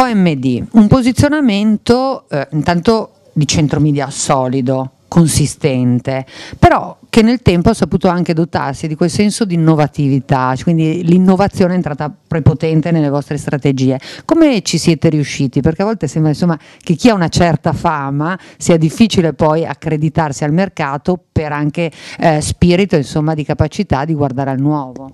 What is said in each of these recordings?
OMD, un posizionamento eh, intanto di centromedia solido, consistente, però che nel tempo ha saputo anche dotarsi di quel senso di innovatività, quindi l'innovazione è entrata prepotente nelle vostre strategie. Come ci siete riusciti? Perché a volte sembra insomma, che chi ha una certa fama sia difficile poi accreditarsi al mercato per anche eh, spirito insomma, di capacità di guardare al nuovo.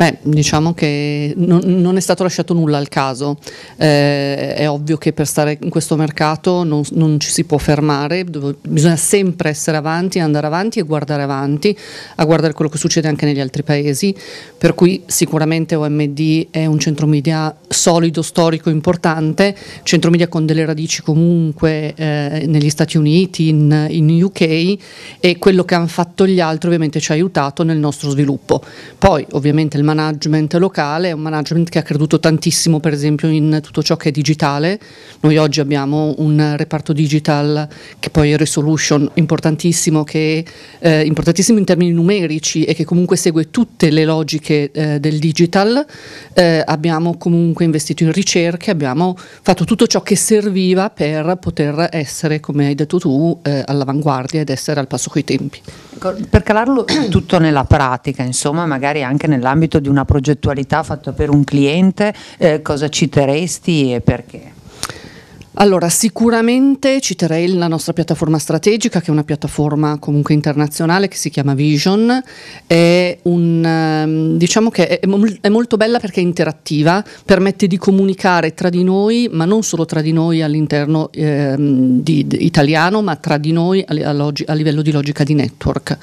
Beh, diciamo che non, non, è stato lasciato nulla al caso. Eh, è ovvio che per stare in questo mercato non, non ci si può fermare, dove, bisogna sempre essere avanti, andare avanti e guardare avanti, a guardare quello che succede anche negli altri paesi. Per cui sicuramente OMD è un centro media solido, storico, importante, centro media con delle radici comunque eh, negli Stati Uniti, in, in UK e quello che hanno fatto gli altri ovviamente ci ha aiutato nel nostro sviluppo. Poi ovviamente il management locale è un management che ha creduto tantissimo per esempio in tutto ciò che è digitale, noi oggi abbiamo un reparto digital che poi è Resolution importantissimo, che, eh, importantissimo in termini numerici e che comunque segue tutte le logiche eh, del digital, eh, abbiamo comunque investito in ricerche, abbiamo fatto tutto ciò che serviva per poter essere, come hai detto tu, eh, all'avanguardia ed essere al passo coi tempi per calarlo tutto nella pratica, insomma, magari anche nell'ambito di una progettualità fatta per un cliente, eh, cosa citeresti e perché? Allora, sicuramente citerei la nostra piattaforma strategica, che è una piattaforma comunque internazionale che si chiama Vision. È, un, ehm, diciamo è, è molto bella perché è interattiva, permette di comunicare tra di noi, ma non solo tra di noi all'interno eh, di, di, italiano, ma tra di noi a, a, a livello di logica di network.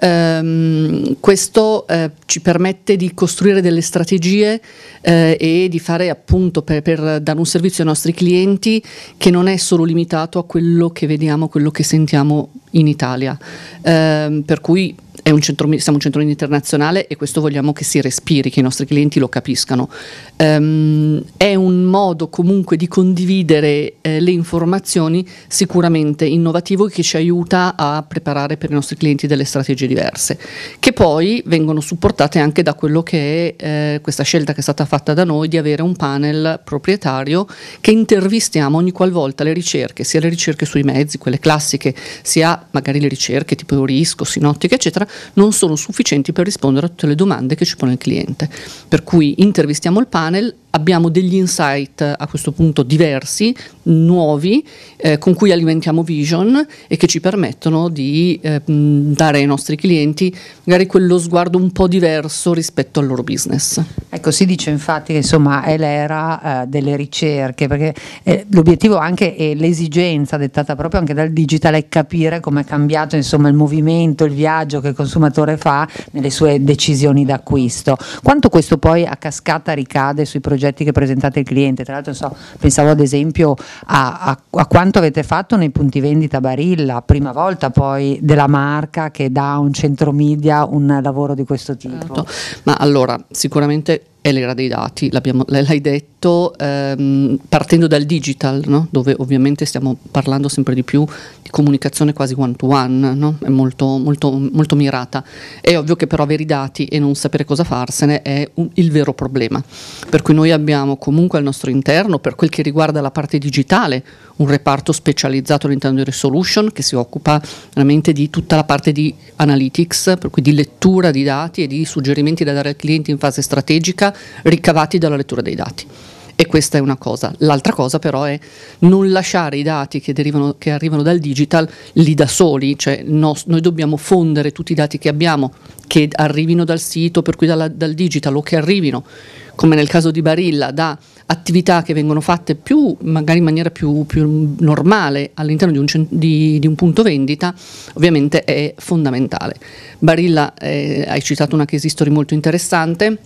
Ehm, questo eh, ci permette di costruire delle strategie eh, e di fare appunto per, per, dare un servizio ai nostri clienti che non è solo limitato a quello che vediamo, quello che sentiamo in Italia. Ehm, per cui centro, siamo un centro internazionale e questo vogliamo che si respiri, che i nostri clienti lo capiscano. Um, è un modo comunque di condividere eh, le informazioni sicuramente innovativo che ci aiuta a preparare per i nostri clienti delle strategie diverse, che poi vengono supportate anche da quello che è eh, questa scelta che è stata fatta da noi di avere un panel proprietario che intervistiamo ogni qualvolta le ricerche, sia le ricerche sui mezzi, quelle classiche, sia magari le ricerche tipo Eurisco, Sinottica, eccetera, non sono sufficienti per rispondere a tutte le domande che ci pone il cliente. Per cui intervistiamo il panel, abbiamo degli insight a questo punto diversi, nuovi, eh, con cui alimentiamo Vision e che ci permettono di eh, dare ai nostri clienti magari quello sguardo un po' diverso rispetto al loro business. Ecco, si dice infatti che insomma è l'era eh, delle ricerche, perché eh, l'obiettivo anche e l'esigenza dettata proprio anche dal digital è capire come è cambiato insomma, il movimento, il viaggio che il consumatore fa nelle sue decisioni d'acquisto. Quanto questo poi a cascata ricade sui progetti che presentate al cliente? Tra l'altro so, pensavo ad esempio a, a, a quanto avete fatto nei punti vendita Barilla, prima volta poi della marca che dà a un centro media un lavoro di questo tipo. Certo. Ma allora, sicuramente è l'era dei dati, l'hai detto, ehm, partendo dal digital, no? dove ovviamente stiamo parlando sempre di più di comunicazione quasi one-to-one, one, no? è molto, molto, molto, mirata. È ovvio che però avere i dati e non sapere cosa farsene è un, il vero problema, per cui noi abbiamo comunque al nostro interno, per quel che riguarda la parte digitale, un reparto specializzato all'interno di Resolution che si occupa veramente di tutta la parte di analytics, per cui di lettura di dati e di suggerimenti da dare al cliente in fase strategica ricavati dalla lettura dei dati. E questa è una cosa. L'altra cosa però è non lasciare i dati che, derivano, che arrivano dal digital lì da soli, cioè no, noi dobbiamo fondere tutti i dati che abbiamo, che arrivino dal sito, per cui dalla, dal digital o che arrivino come nel caso di Barilla, da attività che vengono fatte più, magari in maniera più, più normale all'interno di un, di, di un, punto vendita, ovviamente è fondamentale. Barilla, eh, hai citato una case history molto interessante.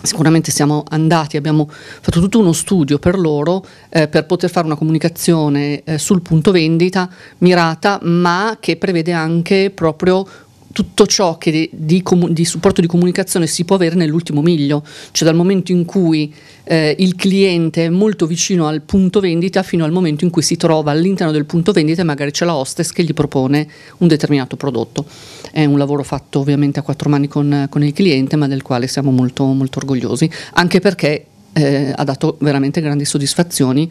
Sicuramente siamo andati, abbiamo fatto tutto uno studio per loro eh, per poter fare una comunicazione eh, sul punto vendita mirata, ma che prevede anche proprio tutto ciò che di, di, di, supporto di comunicazione si può avere nell'ultimo miglio, cioè dal momento in cui eh, il cliente è molto vicino al punto vendita fino al momento in cui si trova all'interno del punto vendita e magari c'è la hostess che gli propone un determinato prodotto. È un lavoro fatto ovviamente a quattro mani con, con il cliente, ma del quale siamo molto, molto orgogliosi, anche perché eh, ha dato veramente grandi soddisfazioni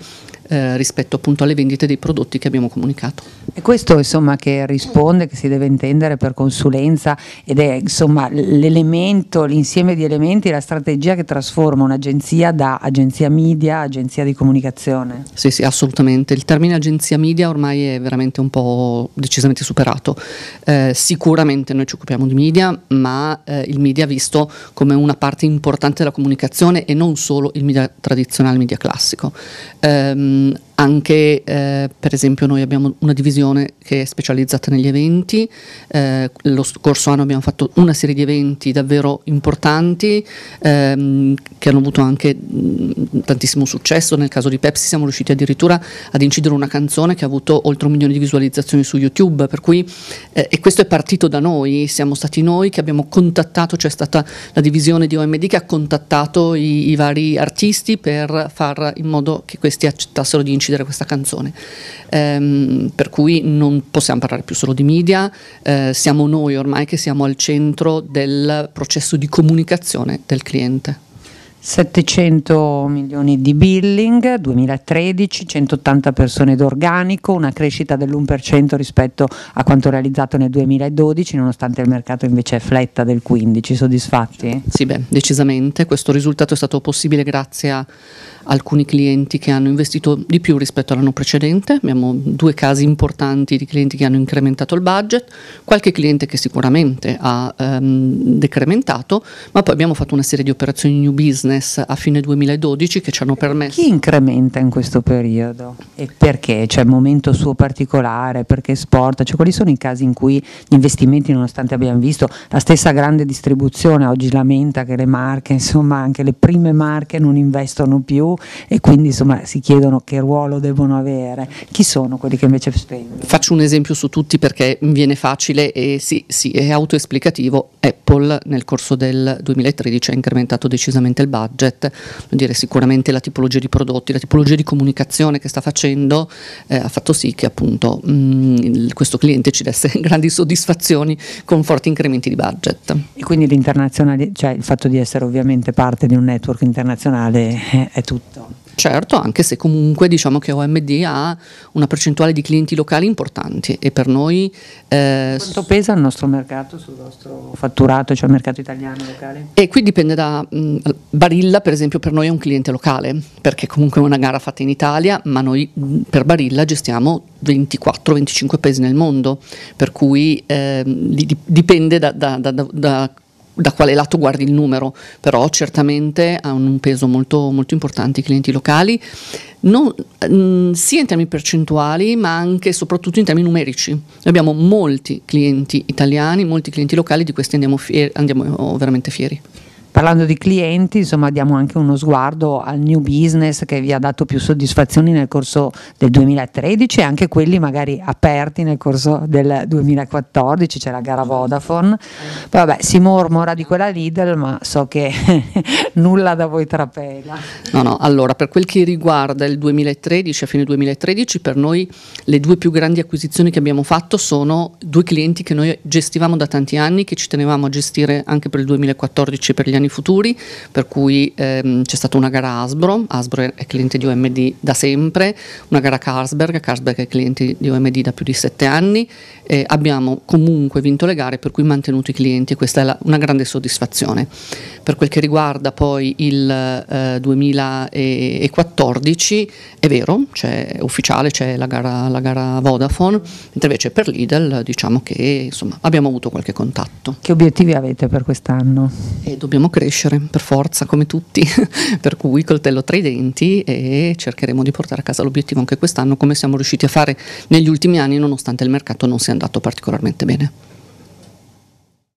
eh, rispetto appunto alle vendite dei prodotti che abbiamo comunicato. E questo insomma che risponde, che si deve intendere per consulenza ed è insomma l'elemento, l'insieme di elementi, la strategia che trasforma un'agenzia da agenzia media a agenzia di comunicazione. Sì, sì, assolutamente. Il termine agenzia media ormai è veramente un po' decisamente superato. Eh, sicuramente noi ci occupiamo di media, ma eh, il media visto come una parte importante della comunicazione e non solo il media tradizionale, il media classico. Um, Ehm, anche eh, per esempio noi abbiamo una divisione che è specializzata negli eventi, eh, lo scorso anno abbiamo fatto una serie di eventi davvero importanti ehm, che hanno avuto anche mh, mm, tantissimo successo, nel caso di Pepsi siamo riusciti addirittura ad incidere una canzone che ha avuto oltre un milione di visualizzazioni su YouTube, per cui, eh, e questo è partito da noi, siamo stati noi che abbiamo contattato, c'è cioè stata la divisione di OMD che ha contattato i, i vari artisti per far in modo che questi accettassero pensassero di incidere questa canzone. Ehm, per cui non possiamo parlare più solo di media, eh, siamo noi ormai che siamo al centro del processo di comunicazione del cliente. 700 milioni di billing, 2013, 180 persone d'organico, una crescita dell'1% rispetto a quanto realizzato nel 2012, nonostante il mercato invece è fletta del 15%. Soddisfatti? Sì, beh, decisamente. Questo risultato è stato possibile grazie a alcuni clienti che hanno investito di più rispetto all'anno precedente. Abbiamo due casi importanti di clienti che hanno incrementato il budget, qualche cliente che sicuramente ha ehm, decrementato, ma poi abbiamo fatto una serie di operazioni new business business a fine 2012 che ci hanno permesso. Chi incrementa in questo periodo e perché? C'è un momento suo particolare, perché esporta? Cioè, quali sono i casi in cui gli investimenti, nonostante abbiamo visto la stessa grande distribuzione, oggi lamenta che le marche, insomma anche le prime marche non investono più e quindi insomma si chiedono che ruolo devono avere. Chi sono quelli che invece spendono? Faccio un esempio su tutti perché viene facile e sì, sì è autoesplicativo. Apple nel corso del 2013 ha incrementato decisamente il budget budget, dire, sicuramente la tipologia di prodotti, la tipologia di comunicazione che sta facendo eh, ha fatto sì che appunto mh, mm, questo cliente ci desse grandi soddisfazioni con forti incrementi di budget. E quindi l'internazionale, cioè il fatto di essere ovviamente parte di un network internazionale eh, è tutto. Certo, anche se comunque diciamo che OMD ha una percentuale di clienti locali importanti e per noi... Eh, Quanto pesa il nostro mercato sul vostro fatturato, cioè il mercato italiano locale? E qui dipende da... Mh, mm, Barilla per esempio per noi è un cliente locale perché comunque è una gara fatta in Italia ma noi per Barilla gestiamo 24-25 paesi nel mondo per cui eh, dipende da, da, da, da da quale lato guardi il numero, però certamente ha un peso molto, molto importante i clienti locali, non, mh, sia in termini percentuali ma anche e soprattutto in termini numerici. abbiamo molti clienti italiani, molti clienti locali, di questi andiamo, fieri, andiamo veramente fieri parlando di clienti, insomma, diamo anche uno sguardo al new business che vi ha dato più soddisfazioni nel corso del 2013 e anche quelli magari aperti nel corso del 2014, c'è la gara Vodafone. Poi, vabbè, si mormora di quella Lidl, ma so che nulla da voi trapela. No, no, allora, per quel che riguarda il 2013, a fine 2013, per noi le due più grandi acquisizioni che abbiamo fatto sono due clienti che noi gestivamo da tanti anni, che ci tenevamo a gestire anche per il 2014 e per gli anni consumi futuri, per cui ehm, c'è stata una gara Asbro, Asbro è cliente di OMD da sempre, una gara Carlsberg, Carlsberg è cliente di OMD da più di sette anni, eh, abbiamo comunque vinto le gare per cui mantenuto i clienti e questa è la, una grande soddisfazione. Per quel che riguarda poi il eh, 2014 è vero, c'è ufficiale, c'è cioè la, la gara, Vodafone, mentre invece per Lidl diciamo che insomma, abbiamo avuto qualche contatto. Che obiettivi avete per quest'anno? E eh, dobbiamo crescere per forza, come tutti, per cui coltello tra i denti e cercheremo di portare a casa l'obiettivo anche quest'anno, come siamo riusciti a fare negli ultimi anni, nonostante il mercato non sia andato particolarmente bene.